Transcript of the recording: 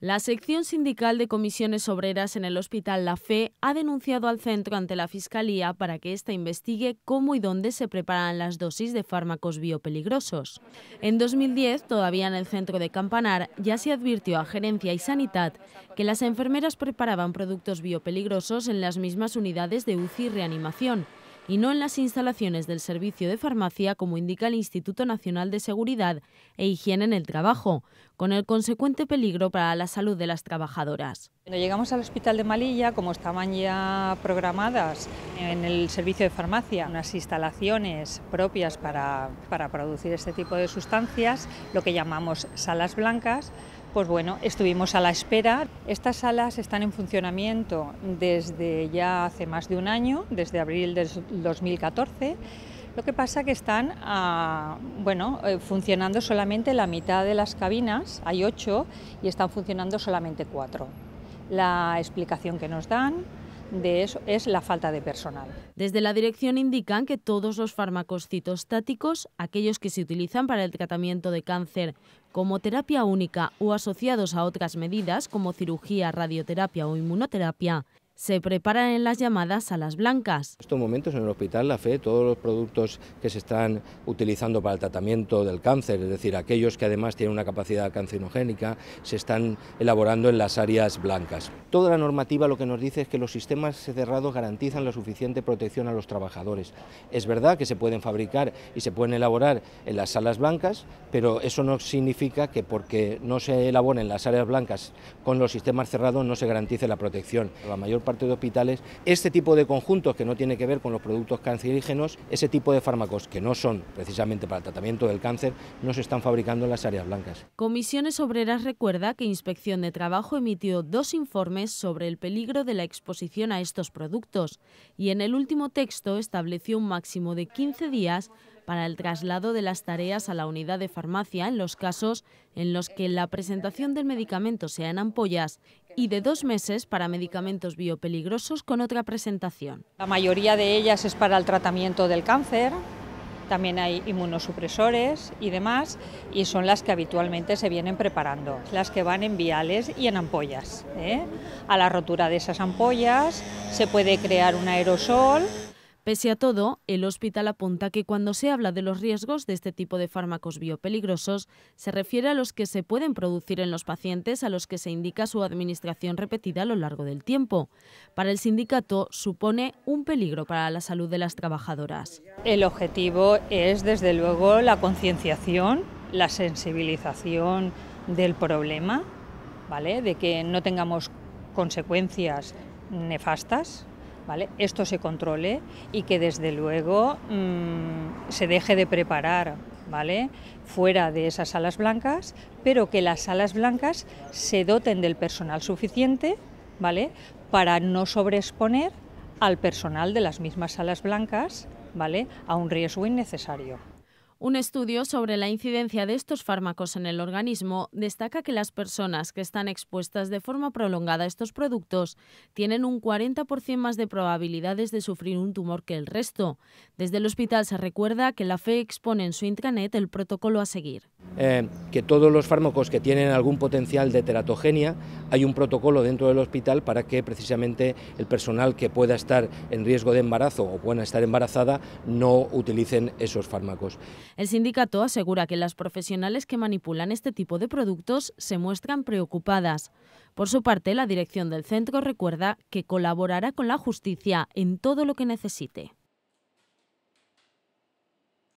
La sección sindical de comisiones obreras en el Hospital La Fe ha denunciado al centro ante la Fiscalía para que ésta investigue cómo y dónde se preparan las dosis de fármacos biopeligrosos. En 2010, todavía en el centro de Campanar, ya se advirtió a Gerencia y Sanidad que las enfermeras preparaban productos biopeligrosos en las mismas unidades de UCI y reanimación y no en las instalaciones del servicio de farmacia, como indica el Instituto Nacional de Seguridad e Higiene en el Trabajo, con el consecuente peligro para la salud de las trabajadoras. Cuando llegamos al hospital de Malilla, como estaban ya programadas en el servicio de farmacia unas instalaciones propias para, para producir este tipo de sustancias, lo que llamamos salas blancas, pues bueno, estuvimos a la espera. Estas salas están en funcionamiento desde ya hace más de un año, desde abril del 2014. Lo que pasa que están ah, bueno, eh, funcionando solamente la mitad de las cabinas, hay ocho, y están funcionando solamente cuatro. La explicación que nos dan de eso es la falta de personal. Desde la dirección indican que todos los fármacos citostáticos, aquellos que se utilizan para el tratamiento de cáncer como terapia única o asociados a otras medidas como cirugía, radioterapia o inmunoterapia, se preparan en las llamadas salas blancas. En estos momentos en el Hospital La Fe todos los productos que se están utilizando para el tratamiento del cáncer, es decir, aquellos que además tienen una capacidad cancerogénica... se están elaborando en las áreas blancas. Toda la normativa lo que nos dice es que los sistemas cerrados garantizan la suficiente protección a los trabajadores. Es verdad que se pueden fabricar y se pueden elaborar en las salas blancas, pero eso no significa que porque no se elaboren las áreas blancas con los sistemas cerrados no se garantice la protección. La mayor parte de hospitales, este tipo de conjuntos que no tiene que ver con los productos cancerígenos, ese tipo de fármacos que no son precisamente para el tratamiento del cáncer, no se están fabricando en las áreas blancas. Comisiones Obreras recuerda que Inspección de Trabajo emitió dos informes sobre el peligro de la exposición a estos productos y en el último texto estableció un máximo de 15 días para el traslado de las tareas a la unidad de farmacia en los casos en los que la presentación del medicamento sea en ampollas y de dos meses para medicamentos biopeligrosos con otra presentación. La mayoría de ellas es para el tratamiento del cáncer, también hay inmunosupresores y demás, y son las que habitualmente se vienen preparando, las que van en viales y en ampollas. ¿eh? A la rotura de esas ampollas se puede crear un aerosol Pese a todo, el hospital apunta que cuando se habla de los riesgos de este tipo de fármacos biopeligrosos, se refiere a los que se pueden producir en los pacientes a los que se indica su administración repetida a lo largo del tiempo. Para el sindicato supone un peligro para la salud de las trabajadoras. El objetivo es, desde luego, la concienciación, la sensibilización del problema, ¿vale? de que no tengamos consecuencias nefastas esto se controle y que desde luego mm, se deje de preparar ¿vale? fuera de esas salas blancas, pero que las salas blancas se doten del personal suficiente ¿vale? para no sobreexponer al personal de las mismas salas blancas ¿vale? a un riesgo innecesario. Un estudio sobre la incidencia de estos fármacos en el organismo destaca que las personas que están expuestas de forma prolongada a estos productos tienen un 40% más de probabilidades de sufrir un tumor que el resto. Desde el hospital se recuerda que la FE expone en su intranet el protocolo a seguir. Eh, que todos los fármacos que tienen algún potencial de teratogenia, hay un protocolo dentro del hospital para que precisamente el personal que pueda estar en riesgo de embarazo o pueda estar embarazada no utilicen esos fármacos. El sindicato asegura que las profesionales que manipulan este tipo de productos se muestran preocupadas. Por su parte, la dirección del centro recuerda que colaborará con la justicia en todo lo que necesite.